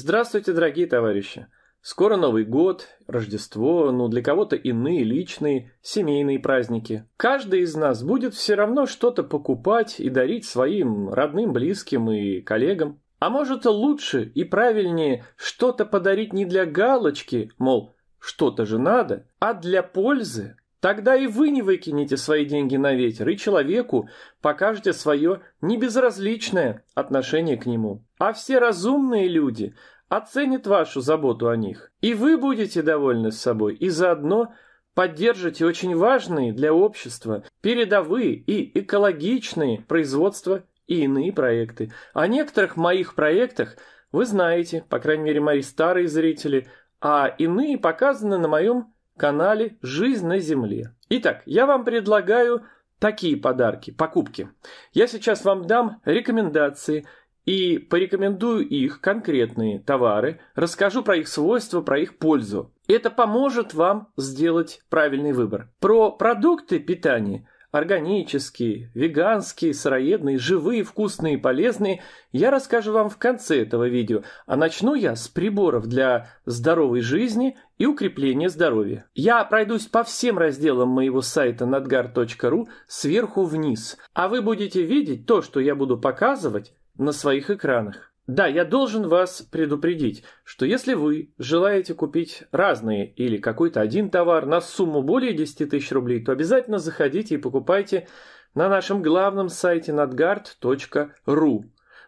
Здравствуйте, дорогие товарищи! Скоро Новый год, Рождество, ну для кого-то иные личные, семейные праздники. Каждый из нас будет все равно что-то покупать и дарить своим родным, близким и коллегам. А может лучше и правильнее что-то подарить не для галочки, мол, что-то же надо, а для пользы, Тогда и вы не выкинете свои деньги на ветер, и человеку покажете свое небезразличное отношение к нему. А все разумные люди оценят вашу заботу о них. И вы будете довольны собой, и заодно поддержите очень важные для общества передовые и экологичные производства и иные проекты. О некоторых моих проектах вы знаете, по крайней мере, мои старые зрители, а иные показаны на моем канале «Жизнь на Земле». Итак, я вам предлагаю такие подарки, покупки. Я сейчас вам дам рекомендации и порекомендую их, конкретные товары, расскажу про их свойства, про их пользу. Это поможет вам сделать правильный выбор. Про продукты питания – органические, веганские, сыроедные, живые, вкусные и полезные, я расскажу вам в конце этого видео, а начну я с приборов для здоровой жизни и укрепления здоровья. Я пройдусь по всем разделам моего сайта nadgar.ru сверху вниз, а вы будете видеть то, что я буду показывать на своих экранах. Да, я должен вас предупредить, что если вы желаете купить разные или какой-то один товар на сумму более 10 тысяч рублей, то обязательно заходите и покупайте на нашем главном сайте nadgard.ru.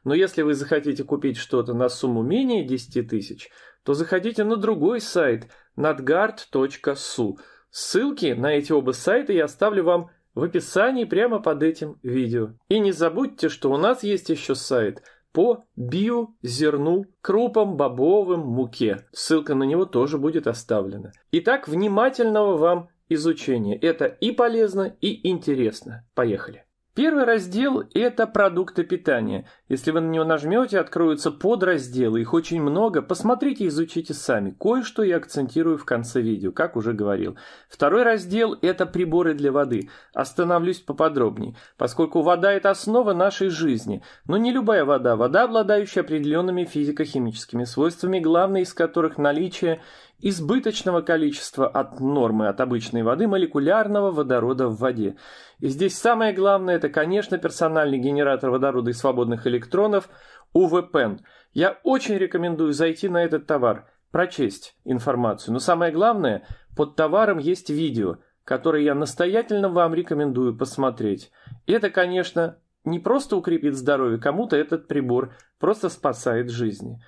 Но если вы захотите купить что-то на сумму менее 10 тысяч, то заходите на другой сайт nadgard.su. Ссылки на эти оба сайта я оставлю вам в описании прямо под этим видео. И не забудьте, что у нас есть еще сайт – по биозерну, крупам, бобовым, муке. Ссылка на него тоже будет оставлена. Итак, внимательного вам изучения. Это и полезно, и интересно. Поехали. Первый раздел – это продукты питания. Если вы на него нажмете, откроются подразделы, их очень много. Посмотрите, изучите сами. Кое-что я акцентирую в конце видео, как уже говорил. Второй раздел – это приборы для воды. Остановлюсь поподробнее, поскольку вода – это основа нашей жизни. Но не любая вода, вода, обладающая определенными физико-химическими свойствами, главное из которых наличие избыточного количества от нормы от обычной воды молекулярного водорода в воде. И здесь самое главное – это, конечно, персональный генератор водорода и свободных электронов УВПН Я очень рекомендую зайти на этот товар, прочесть информацию. Но самое главное, под товаром есть видео, которое я настоятельно вам рекомендую посмотреть. Это, конечно, не просто укрепит здоровье, кому-то этот прибор просто спасает жизни.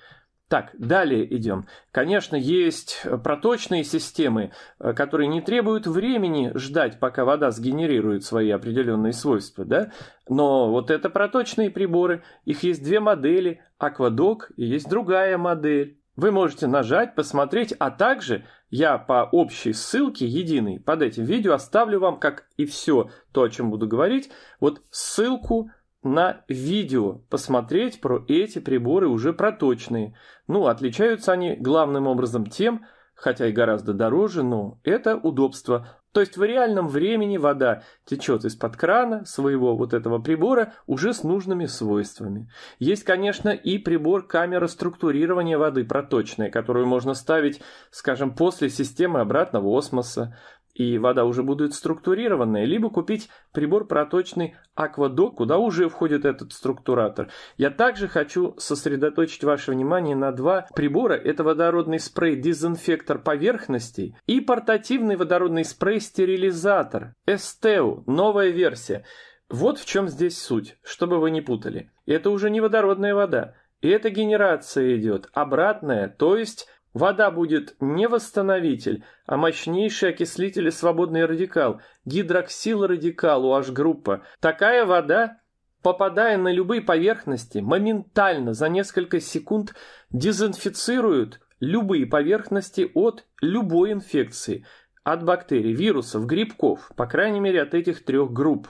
Так, далее идем. Конечно, есть проточные системы, э, которые не требуют времени ждать, пока вода сгенерирует свои определенные свойства, да? Но вот это проточные приборы, их есть две модели, Аквадок и есть другая модель. Вы можете нажать, посмотреть, а также я по общей ссылке единой под этим видео оставлю вам, как и все то, о чем буду говорить, вот ссылку на видео посмотреть про эти приборы уже проточные. Ну, отличаются они главным образом тем, хотя и гораздо дороже, но это удобство. То есть в реальном времени вода течет из-под крана своего вот этого прибора уже с нужными свойствами. Есть, конечно, и прибор камера структурирования воды проточная, которую можно ставить, скажем, после системы обратного осмоса и вода уже будет структурированная, либо купить прибор проточный Аквадок, куда уже входит этот структуратор. Я также хочу сосредоточить ваше внимание на два прибора. Это водородный спрей-дезинфектор поверхностей и портативный водородный спрей-стерилизатор Эстеу, новая версия. Вот в чем здесь суть, чтобы вы не путали. Это уже не водородная вода, и эта генерация идет обратная, то есть Вода будет не восстановитель, а мощнейший окислитель и свободный радикал, гидроксилрадикал UH-группа. Такая вода, попадая на любые поверхности, моментально за несколько секунд дезинфицирует любые поверхности от любой инфекции, от бактерий, вирусов, грибков, по крайней мере от этих трех групп.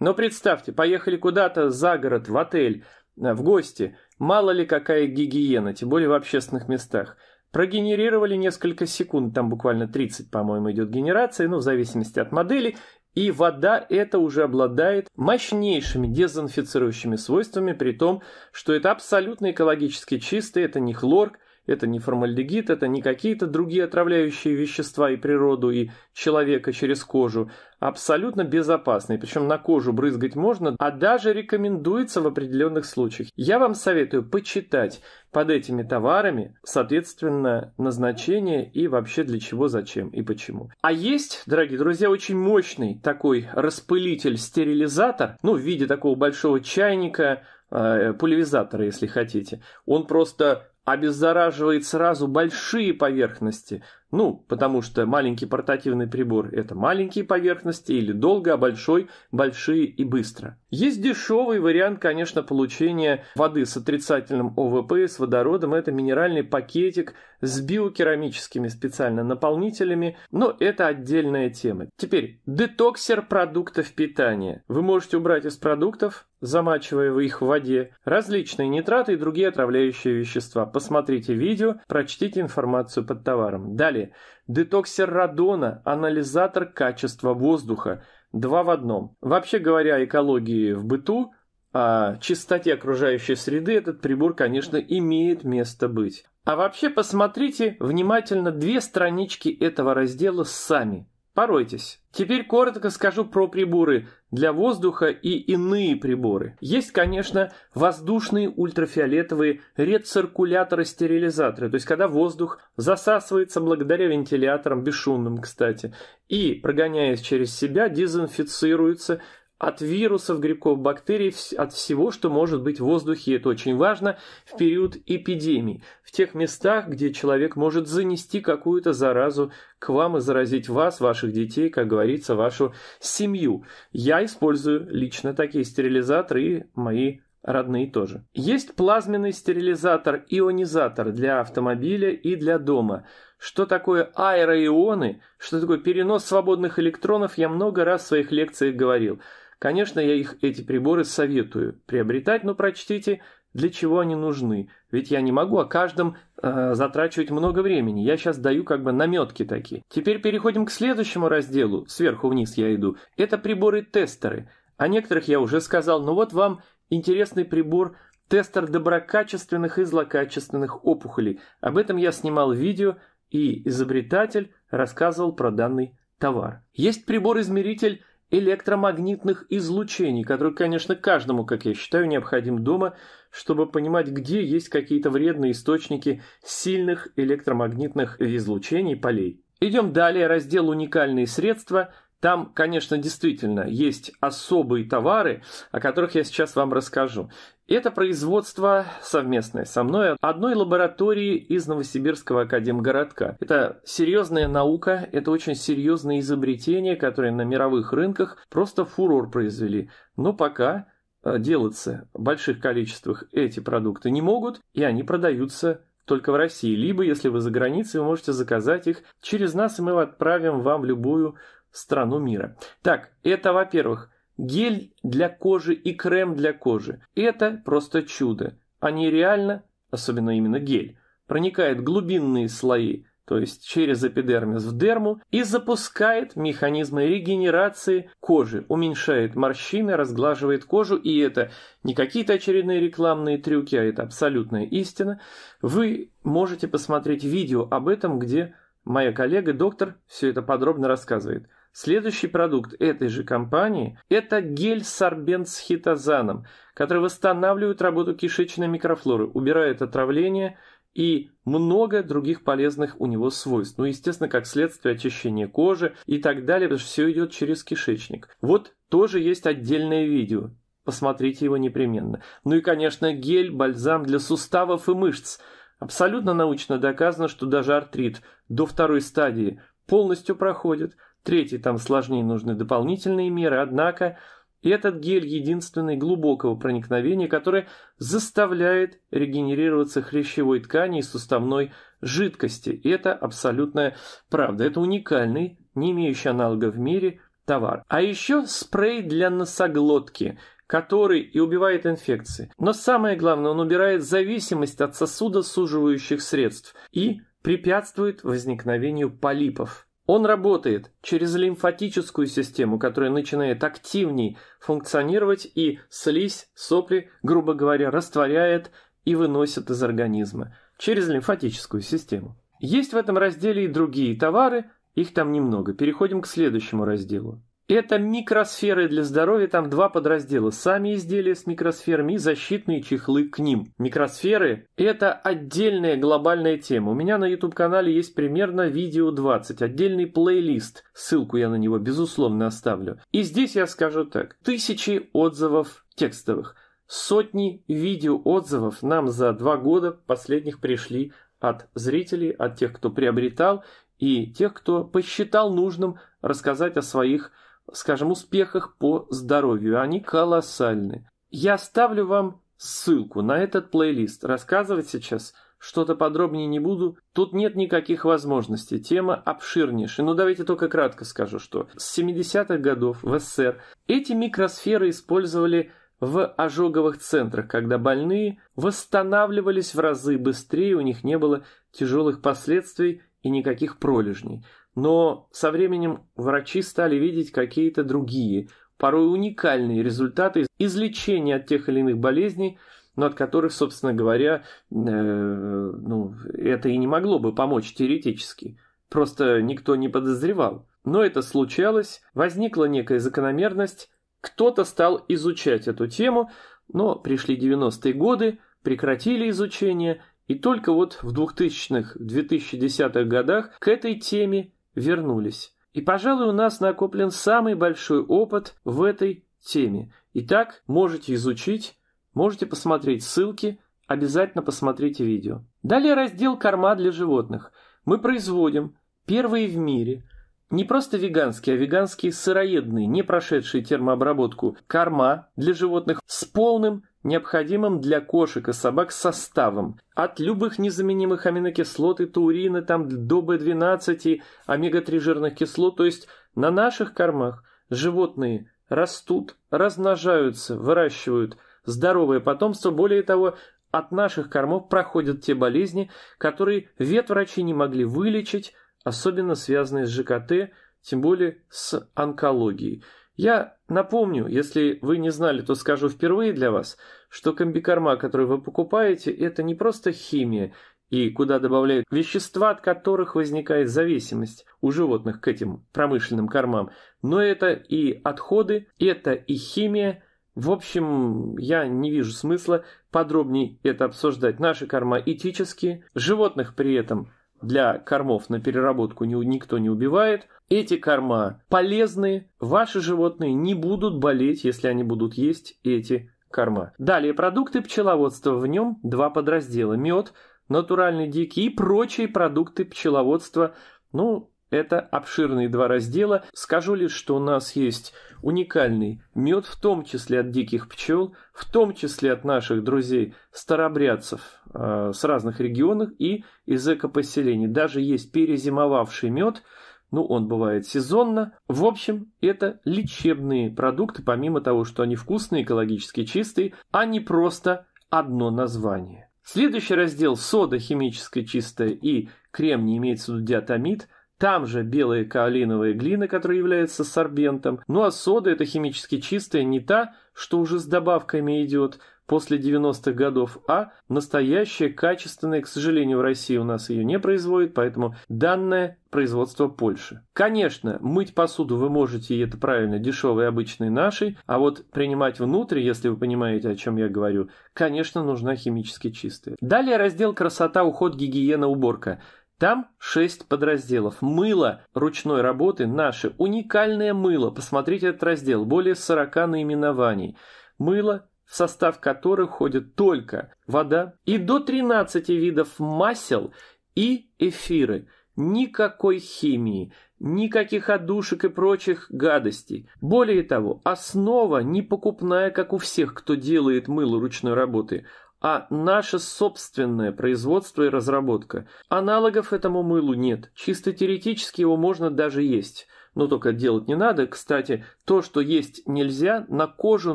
Но представьте, поехали куда-то за город, в отель, э, в гости, мало ли какая гигиена, тем более в общественных местах. Прогенерировали несколько секунд, там буквально 30, по-моему, идет генерация, ну, в зависимости от модели, и вода это уже обладает мощнейшими дезинфицирующими свойствами, при том, что это абсолютно экологически чистый, это не хлорк, это не формальдегид, это не какие-то другие отравляющие вещества и природу, и человека через кожу. Абсолютно безопасный, причем на кожу брызгать можно, а даже рекомендуется в определенных случаях. Я вам советую почитать под этими товарами, соответственно, назначение и вообще для чего, зачем и почему. А есть, дорогие друзья, очень мощный такой распылитель-стерилизатор, ну, в виде такого большого чайника, э, пульверизатора, если хотите. Он просто обеззараживает сразу большие поверхности, ну, потому что маленький портативный прибор – это маленькие поверхности или долго, а большой – большие и быстро. Есть дешевый вариант, конечно, получения воды с отрицательным ОВП с водородом. Это минеральный пакетик с биокерамическими специально наполнителями, но это отдельная тема. Теперь, детоксер продуктов питания. Вы можете убрать из продуктов замачивая их в воде, различные нитраты и другие отравляющие вещества. Посмотрите видео, прочтите информацию под товаром. Далее Далее. Детоксер радона, анализатор качества воздуха. Два в одном. Вообще говоря, экологии в быту, о а чистоте окружающей среды этот прибор, конечно, имеет место быть. А вообще посмотрите внимательно две странички этого раздела сами. Поройтесь. Теперь коротко скажу про приборы для воздуха и иные приборы. Есть, конечно, воздушные ультрафиолетовые рециркуляторы-стерилизаторы, то есть когда воздух засасывается благодаря вентиляторам, бесшумным, кстати, и, прогоняясь через себя, дезинфицируется от вирусов, грибков, бактерий, от всего, что может быть в воздухе. Это очень важно в период эпидемии, в тех местах, где человек может занести какую-то заразу к вам и заразить вас, ваших детей, как говорится, вашу семью. Я использую лично такие стерилизаторы и мои родные тоже. Есть плазменный стерилизатор-ионизатор для автомобиля и для дома. Что такое аэроионы, что такое перенос свободных электронов, я много раз в своих лекциях говорил – Конечно, я их эти приборы советую приобретать, но прочтите, для чего они нужны. Ведь я не могу о каждом э, затрачивать много времени. Я сейчас даю как бы наметки такие. Теперь переходим к следующему разделу. Сверху вниз я иду. Это приборы-тестеры. О некоторых я уже сказал, но вот вам интересный прибор тестер доброкачественных и злокачественных опухолей. Об этом я снимал видео, и изобретатель рассказывал про данный товар. Есть прибор-измеритель электромагнитных излучений, которые, конечно, каждому, как я считаю, необходим дома, чтобы понимать, где есть какие-то вредные источники сильных электромагнитных излучений полей. Идем далее, раздел «Уникальные средства». Там, конечно, действительно есть особые товары, о которых я сейчас вам расскажу. Это производство совместное со мной одной лаборатории из Новосибирского академгородка. Это серьезная наука, это очень серьезные изобретения, которые на мировых рынках просто фурор произвели. Но пока э, делаться в больших количествах эти продукты не могут, и они продаются только в России. Либо, если вы за границей, вы можете заказать их через нас, и мы отправим вам в любую страну мира. Так, это во-первых гель для кожи и крем для кожи. Это просто чудо. Они реально, особенно именно гель, проникает в глубинные слои, то есть через эпидермис в дерму, и запускает механизмы регенерации кожи, уменьшает морщины, разглаживает кожу, и это не какие-то очередные рекламные трюки, а это абсолютная истина. Вы можете посмотреть видео об этом, где моя коллега, доктор, все это подробно рассказывает. Следующий продукт этой же компании – это гель сорбент с хитозаном, который восстанавливает работу кишечной микрофлоры, убирает отравление и много других полезных у него свойств. Ну, естественно, как следствие очищения кожи и так далее, потому что все идет через кишечник. Вот тоже есть отдельное видео. Посмотрите его непременно. Ну и, конечно, гель, бальзам для суставов и мышц. Абсолютно научно доказано, что даже артрит до второй стадии полностью проходит, Третий там сложнее нужны дополнительные меры, однако этот гель единственный глубокого проникновения, который заставляет регенерироваться хрящевой ткани и суставной жидкости. это абсолютная правда. Это уникальный, не имеющий аналога в мире, товар. А еще спрей для носоглотки, который и убивает инфекции. Но самое главное, он убирает зависимость от сосудосуживающих средств и препятствует возникновению полипов. Он работает через лимфатическую систему, которая начинает активней функционировать и слизь, сопли, грубо говоря, растворяет и выносит из организма через лимфатическую систему. Есть в этом разделе и другие товары, их там немного. Переходим к следующему разделу. Это микросферы для здоровья, там два подраздела. Сами изделия с микросферами и защитные чехлы к ним. Микросферы – это отдельная глобальная тема. У меня на YouTube-канале есть примерно видео 20, отдельный плейлист. Ссылку я на него, безусловно, оставлю. И здесь я скажу так. Тысячи отзывов текстовых. Сотни видео отзывов нам за два года последних пришли от зрителей, от тех, кто приобретал, и тех, кто посчитал нужным рассказать о своих скажем, успехах по здоровью. Они колоссальны. Я оставлю вам ссылку на этот плейлист. Рассказывать сейчас что-то подробнее не буду. Тут нет никаких возможностей. Тема обширнейшая. Но ну, давайте только кратко скажу, что с 70-х годов в СССР эти микросферы использовали в ожоговых центрах, когда больные восстанавливались в разы быстрее, у них не было тяжелых последствий и никаких пролежней. Но со временем врачи стали видеть какие-то другие, порой уникальные результаты излечения от тех или иных болезней, но от которых, собственно говоря, э, ну, это и не могло бы помочь теоретически. Просто никто не подозревал. Но это случалось, возникла некая закономерность, кто-то стал изучать эту тему, но пришли 90-е годы, прекратили изучение, и только вот в 2000-х, 2010-х годах к этой теме вернулись. И, пожалуй, у нас накоплен самый большой опыт в этой теме. Итак, можете изучить, можете посмотреть ссылки, обязательно посмотрите видео. Далее раздел «Корма для животных». Мы производим первые в мире – не просто веганские, а веганские сыроедные, не прошедшие термообработку, корма для животных с полным необходимым для кошек и собак составом. От любых незаменимых аминокислот и таурины там до B12 и омега-3 жирных кислот. То есть на наших кормах животные растут, размножаются, выращивают здоровое потомство. Более того, от наших кормов проходят те болезни, которые ветврачи не могли вылечить, особенно связанные с ЖКТ, тем более с онкологией. Я напомню, если вы не знали, то скажу впервые для вас, что комбикорма, который вы покупаете, это не просто химия, и куда добавляют вещества, от которых возникает зависимость у животных к этим промышленным кормам. Но это и отходы, это и химия. В общем, я не вижу смысла подробнее это обсуждать. Наши корма этические, животных при этом для кормов на переработку никто не убивает. Эти корма полезны, ваши животные не будут болеть, если они будут есть эти корма. Далее продукты пчеловодства, в нем два подраздела. Мед, натуральный дикий и прочие продукты пчеловодства. Ну, это обширные два раздела. Скажу лишь, что у нас есть уникальный мед, в том числе от диких пчел, в том числе от наших друзей-старобрядцев, Э, с разных регионов и из экопоселений. Даже есть перезимовавший мед, ну, он бывает сезонно. В общем, это лечебные продукты, помимо того, что они вкусные, экологически чистые, а не просто одно название. Следующий раздел – сода химическая чистая и кремний, имеется в виду диатомид – там же белая каолиновая глина, которая является сорбентом. Ну а сода это химически чистая, не та, что уже с добавками идет, после 90-х годов, а настоящая, качественная, к сожалению, в России у нас ее не производит, поэтому данное производство Польши. Конечно, мыть посуду вы можете, и это правильно, дешевой обычной нашей, а вот принимать внутрь, если вы понимаете, о чем я говорю, конечно, нужна химически чистая. Далее раздел «Красота, уход, гигиена, уборка». Там шесть подразделов. Мыло ручной работы наше. Уникальное мыло. Посмотрите этот раздел. Более 40 наименований. Мыло, в состав которых входят только вода и до 13 видов масел и эфиры. Никакой химии, никаких отдушек и прочих гадостей. Более того, основа не покупная, как у всех, кто делает мыло ручной работы, а наше собственное производство и разработка. Аналогов этому мылу нет. Чисто теоретически его можно даже есть но только делать не надо. Кстати, то, что есть нельзя, на кожу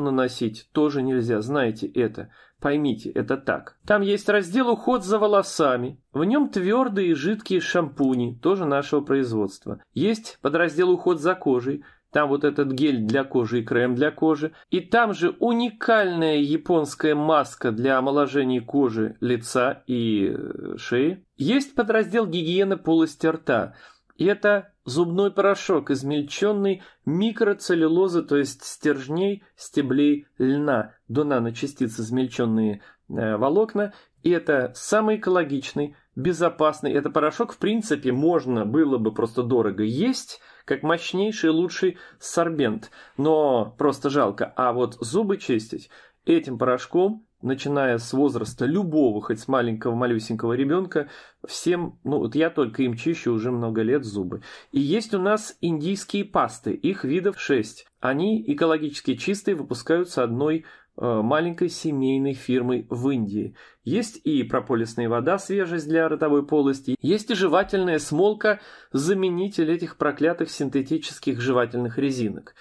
наносить тоже нельзя, знаете это. Поймите, это так. Там есть раздел «Уход за волосами». В нем твердые и жидкие шампуни, тоже нашего производства. Есть подраздел «Уход за кожей», там вот этот гель для кожи и крем для кожи. И там же уникальная японская маска для омоложения кожи, лица и э, шеи. Есть подраздел гигиена полости рта. И это зубной порошок, измельченный микроцеллюлозы, то есть стержней, стеблей льна, до наночастиц измельченные э, волокна, и это самый экологичный, безопасный. Это порошок, в принципе, можно было бы просто дорого есть, как мощнейший лучший сорбент, но просто жалко. А вот зубы чистить этим порошком начиная с возраста любого, хоть с маленького, малюсенького ребенка, всем, ну вот я только им чищу уже много лет зубы. И есть у нас индийские пасты, их видов 6. Они экологически чистые, выпускаются одной э, маленькой семейной фирмой в Индии. Есть и прополисная вода, свежесть для ротовой полости, есть и жевательная смолка, заменитель этих проклятых синтетических жевательных резинок.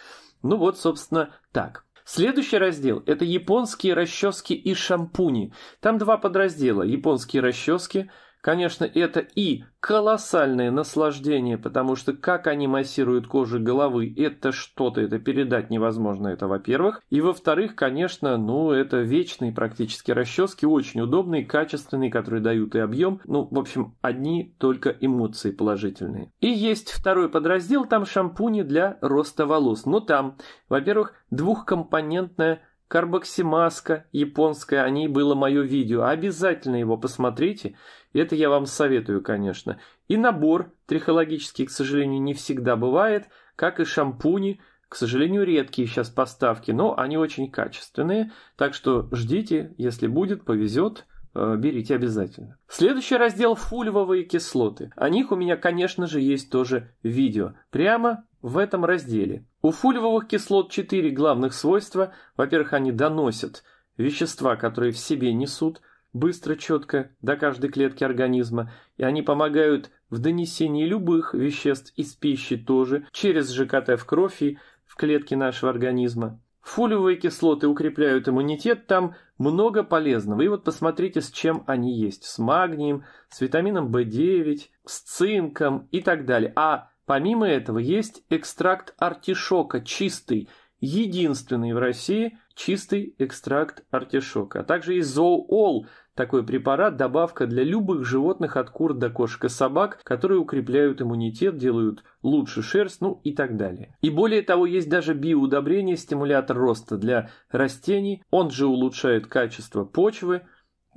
Ну вот, собственно, так. Следующий раздел – это японские расчески и шампуни. Там два подраздела – японские расчески – Конечно, это и колоссальное наслаждение, потому что как они массируют кожу головы, это что-то, это передать невозможно, это во-первых. И во-вторых, конечно, ну это вечные практически расчески, очень удобные, качественные, которые дают и объем. Ну, в общем, одни только эмоции положительные. И есть второй подраздел, там шампуни для роста волос. Но ну, там, во-первых, двухкомпонентная Карбоксимаска японская, о ней было мое видео. Обязательно его посмотрите. Это я вам советую, конечно. И набор трихологический, к сожалению, не всегда бывает, как и шампуни, к сожалению, редкие сейчас поставки, но они очень качественные, так что ждите, если будет, повезет, э, берите обязательно. Следующий раздел – фульвовые кислоты. О них у меня, конечно же, есть тоже видео. Прямо в этом разделе. У фульвовых кислот четыре главных свойства. Во-первых, они доносят вещества, которые в себе несут – быстро, четко, до каждой клетки организма, и они помогают в донесении любых веществ из пищи тоже, через ЖКТ в кровь и в клетки нашего организма. Фолиевые кислоты укрепляют иммунитет, там много полезного. И вот посмотрите, с чем они есть. С магнием, с витамином В9, с цинком и так далее. А помимо этого есть экстракт артишока, чистый, единственный в России – чистый экстракт артишока, а также и зоол, такой препарат – добавка для любых животных от кур до кошек и собак, которые укрепляют иммунитет, делают лучше шерсть, ну и так далее. И более того, есть даже биоудобрение, стимулятор роста для растений, он же улучшает качество почвы,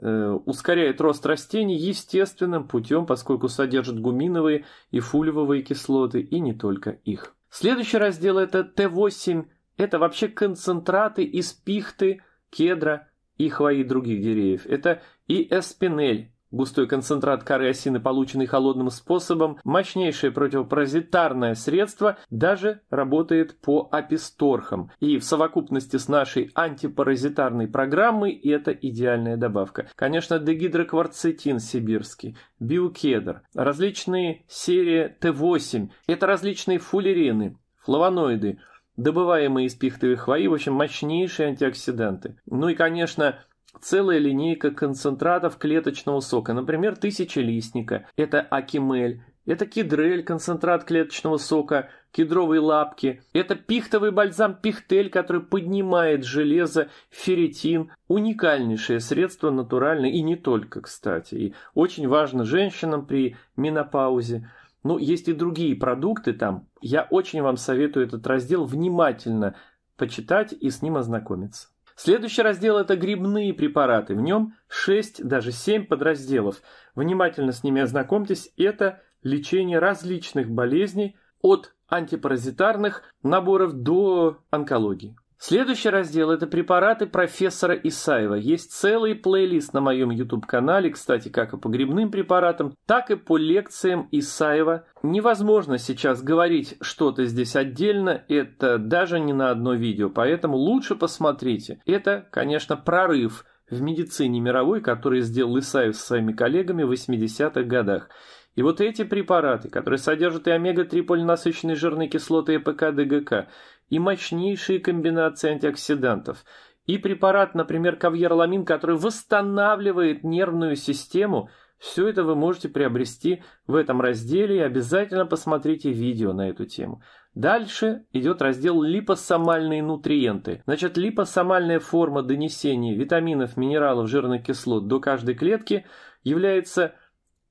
э, ускоряет рост растений естественным путем, поскольку содержит гуминовые и фульвовые кислоты, и не только их. Следующий раздел это Т8 это вообще концентраты из пихты, кедра и хвои других деревьев. Это и эспинель, густой концентрат коры осины, полученный холодным способом, мощнейшее противопаразитарное средство, даже работает по аписторхам. И в совокупности с нашей антипаразитарной программой это идеальная добавка. Конечно, дегидрокварцетин сибирский, биокедр, различные серии Т8, это различные фуллерены, флавоноиды – Добываемые из пихтовых хвои, в общем, мощнейшие антиоксиданты. Ну и, конечно, целая линейка концентратов клеточного сока, например, тысяча листника, это акимель, это кедрель, концентрат клеточного сока, кедровые лапки. Это пихтовый бальзам пихтель, который поднимает железо, ферритин. Уникальнейшее средство натуральное и не только, кстати. И очень важно женщинам при менопаузе. Ну, есть и другие продукты там. Я очень вам советую этот раздел внимательно почитать и с ним ознакомиться. Следующий раздел – это грибные препараты. В нем 6, даже 7 подразделов. Внимательно с ними ознакомьтесь. Это лечение различных болезней от антипаразитарных наборов до онкологии. Следующий раздел – это препараты профессора Исаева. Есть целый плейлист на моем YouTube-канале, кстати, как и по грибным препаратам, так и по лекциям Исаева. Невозможно сейчас говорить что-то здесь отдельно, это даже не на одно видео, поэтому лучше посмотрите. Это, конечно, прорыв в медицине мировой, который сделал Исаев со своими коллегами в 80-х годах. И вот эти препараты, которые содержат и омега-3 полинасыщенные жирные кислоты и ЭПК-ДГК, и мощнейшие комбинации антиоксидантов, и препарат, например, кавьерламин, который восстанавливает нервную систему, все это вы можете приобрести в этом разделе и обязательно посмотрите видео на эту тему. Дальше идет раздел липосомальные нутриенты. Значит, липосомальная форма донесения витаминов, минералов, жирных кислот до каждой клетки является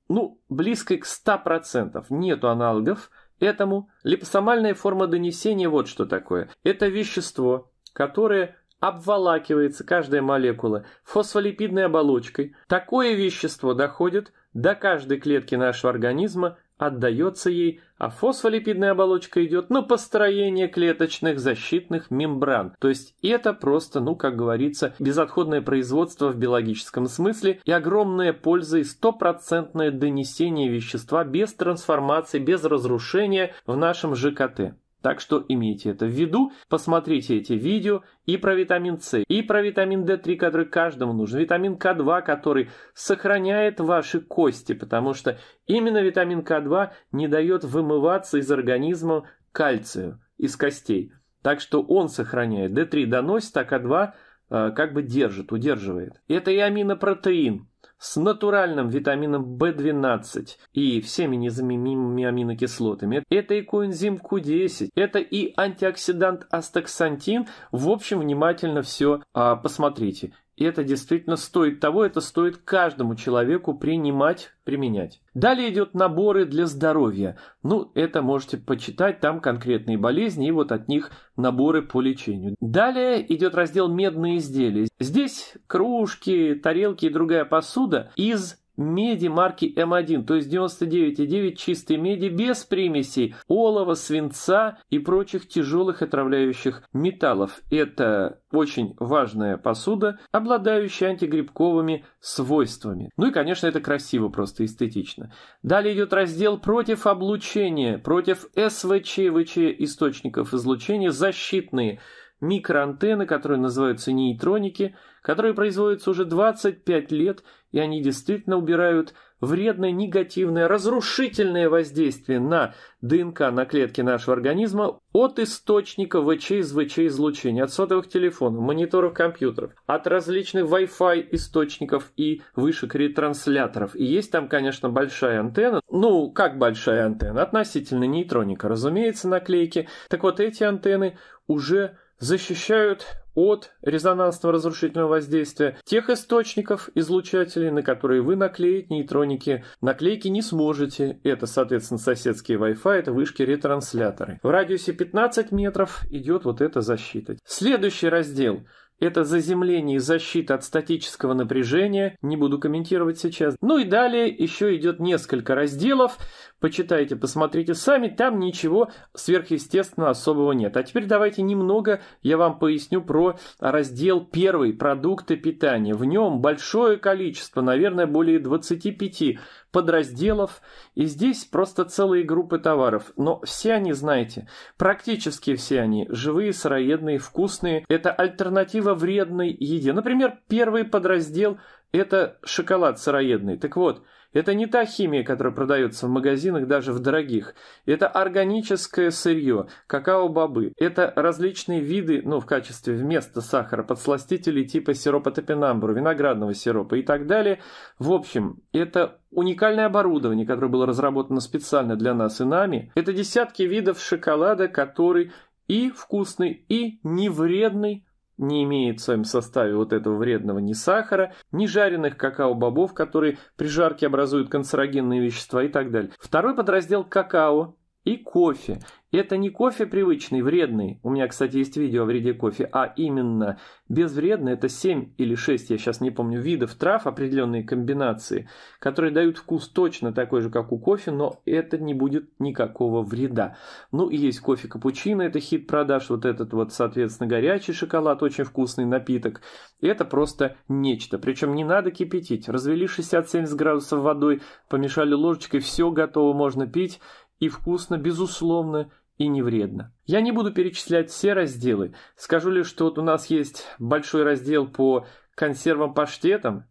ну, близкой к 100%. Нету аналогов – Этому липосомальная форма донесения вот что такое. Это вещество, которое обволакивается каждая молекула фосфолипидной оболочкой. Такое вещество доходит до каждой клетки нашего организма отдается ей, а фосфолипидная оболочка идет на построение клеточных защитных мембран. То есть это просто, ну как говорится, безотходное производство в биологическом смысле и огромная польза и стопроцентное донесение вещества без трансформации, без разрушения в нашем ЖКТ. Так что имейте это в виду, посмотрите эти видео и про витамин С, и про витамин D3, который каждому нужен, витамин К2, который сохраняет ваши кости, потому что именно витамин К2 не дает вымываться из организма кальцию, из костей. Так что он сохраняет D3 доносит, а К2 Э, как бы держит, удерживает. Это и аминопротеин с натуральным витамином B12 и всеми незаменимыми аминокислотами. Это и коэнзим Q10, это и антиоксидант астаксантин. В общем, внимательно все а, посмотрите. И это действительно стоит того, это стоит каждому человеку принимать, применять. Далее идет наборы для здоровья. Ну, это можете почитать, там конкретные болезни и вот от них наборы по лечению. Далее идет раздел медные изделия. Здесь кружки, тарелки и другая посуда из Меди марки М1, то есть 99,9 чистой меди без примесей, олова, свинца и прочих тяжелых отравляющих металлов. Это очень важная посуда, обладающая антигрибковыми свойствами. Ну и, конечно, это красиво, просто эстетично. Далее идет раздел против облучения, против СВЧ, ВЧ источников излучения, защитные микроантенны, которые называются нейтроники, которые производятся уже 25 лет и они действительно убирают вредное, негативное, разрушительное воздействие на ДНК, на клетки нашего организма от источника ВЧ-ВЧ-излучения, от сотовых телефонов, мониторов компьютеров, от различных Wi-Fi источников и вышек ретрансляторов. И есть там, конечно, большая антенна, ну, как большая антенна, относительно нейтроника, разумеется, наклейки. Так вот, эти антенны уже защищают от резонансного разрушительного воздействия тех источников излучателей, на которые вы наклеить нейтроники наклейки не сможете. Это, соответственно, соседские Wi-Fi, это вышки-ретрансляторы. В радиусе 15 метров идет вот эта защита. Следующий раздел это заземление и защита от статического напряжения, не буду комментировать сейчас. Ну и далее еще идет несколько разделов. Почитайте, посмотрите сами, там ничего сверхъестественного особого нет. А теперь давайте немного я вам поясню про раздел первый «Продукты питания». В нем большое количество, наверное, более 25 подразделов, и здесь просто целые группы товаров. Но все они, знаете, практически все они живые, сыроедные, вкусные. Это альтернатива вредной еде. Например, первый подраздел – это шоколад сыроедный. Так вот, это не та химия, которая продается в магазинах даже в дорогих. Это органическое сырье, какао-бобы. Это различные виды, ну в качестве вместо сахара, подсластителей типа сиропа топинамбура, виноградного сиропа и так далее. В общем, это уникальное оборудование, которое было разработано специально для нас и нами. Это десятки видов шоколада, который и вкусный, и невредный не имеет в своем составе вот этого вредного ни сахара, ни жареных какао-бобов, которые при жарке образуют канцерогенные вещества и так далее. Второй подраздел – какао и кофе. Это не кофе привычный, вредный, у меня, кстати, есть видео о вреде кофе, а именно безвредный, это 7 или 6, я сейчас не помню, видов трав, определенные комбинации, которые дают вкус точно такой же, как у кофе, но это не будет никакого вреда. Ну и есть кофе капучино, это хит продаж, вот этот вот, соответственно, горячий шоколад, очень вкусный напиток. Это просто нечто, причем не надо кипятить, развели 60-70 градусов водой, помешали ложечкой, все готово, можно пить, и вкусно, безусловно, и не вредно. Я не буду перечислять все разделы, скажу лишь, что вот у нас есть большой раздел по консервам-паштетам,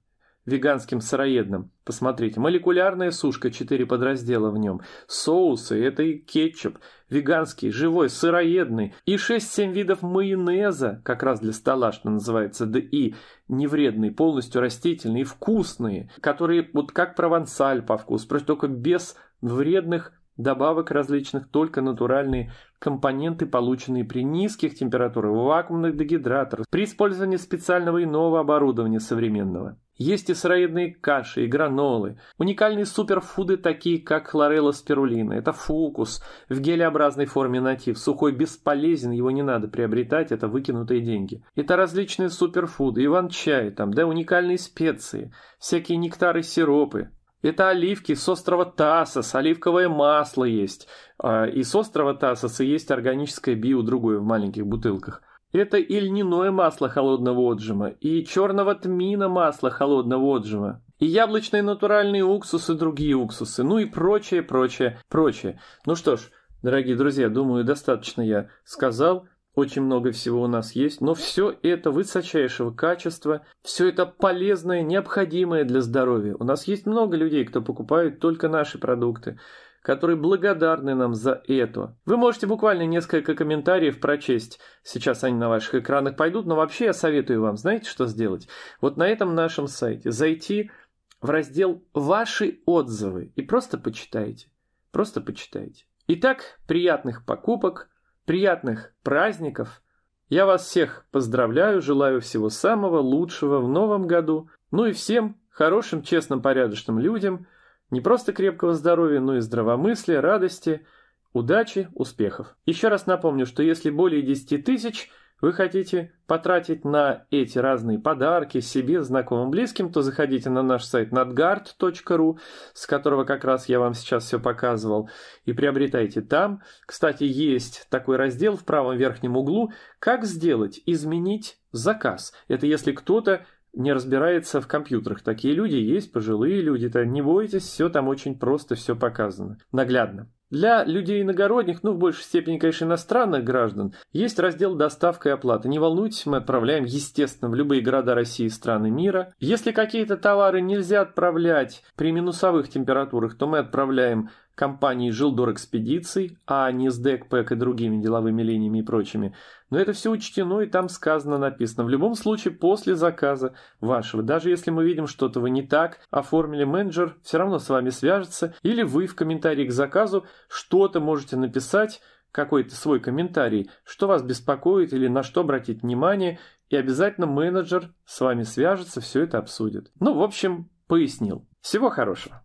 веганским сыроедным. Посмотрите, молекулярная сушка, 4 подраздела в нем, соусы, это и кетчуп, веганский, живой, сыроедный, и 6-7 видов майонеза, как раз для стола, что называется, да и невредные, полностью растительные, вкусные, которые вот как провансаль по вкусу, просто только без вредных Добавок различных только натуральные компоненты, полученные при низких температурах вакуумных дегидраторах при использовании специального иного оборудования современного. Есть и сыроедные каши, и гранолы, уникальные суперфуды, такие как хлорелла спирулина, это фокус в гелеобразной форме натив, сухой бесполезен, его не надо приобретать, это выкинутые деньги. Это различные суперфуды, иван-чай там, да уникальные специи, всякие нектары-сиропы, это оливки с острова Тасос, оливковое масло есть. А, и с острова Тасоса есть органическое био другое в маленьких бутылках. Это и льняное масло холодного отжима, и черного тмина масло холодного отжима, и яблочный натуральный уксус, и другие уксусы, ну и прочее, прочее, прочее. Ну что ж, дорогие друзья, думаю, достаточно я сказал. Очень много всего у нас есть, но все это высочайшего качества, все это полезное, необходимое для здоровья. У нас есть много людей, кто покупает только наши продукты, которые благодарны нам за это. Вы можете буквально несколько комментариев прочесть. Сейчас они на ваших экранах пойдут, но вообще я советую вам, знаете, что сделать? Вот на этом нашем сайте зайти в раздел «Ваши отзывы» и просто почитайте. Просто почитайте. Итак, приятных покупок – приятных праздников. Я вас всех поздравляю, желаю всего самого лучшего в новом году. Ну и всем хорошим, честным, порядочным людям не просто крепкого здоровья, но и здравомыслия, радости, удачи, успехов. Еще раз напомню, что если более 10 тысяч – вы хотите потратить на эти разные подарки себе, знакомым, близким, то заходите на наш сайт nadgard.ru, с которого как раз я вам сейчас все показывал, и приобретайте там. Кстати, есть такой раздел в правом верхнем углу «Как сделать, изменить заказ». Это если кто-то не разбирается в компьютерах. Такие люди есть, пожилые люди. -то. Не бойтесь, все там очень просто, все показано. Наглядно. Для людей иногородних, ну в большей степени, конечно, иностранных граждан, есть раздел «Доставка и оплата». Не волнуйтесь, мы отправляем, естественно, в любые города России и страны мира. Если какие-то товары нельзя отправлять при минусовых температурах, то мы отправляем Компании Жилдор экспедиций, а не с ДЭКПЭК и другими деловыми линиями и прочими. Но это все учтено и там сказано, написано. В любом случае, после заказа вашего, даже если мы видим, что-то вы не так оформили, менеджер все равно с вами свяжется, или вы в комментарии к заказу что-то можете написать, какой-то свой комментарий, что вас беспокоит или на что обратить внимание, и обязательно менеджер с вами свяжется, все это обсудит. Ну, в общем, пояснил. Всего хорошего.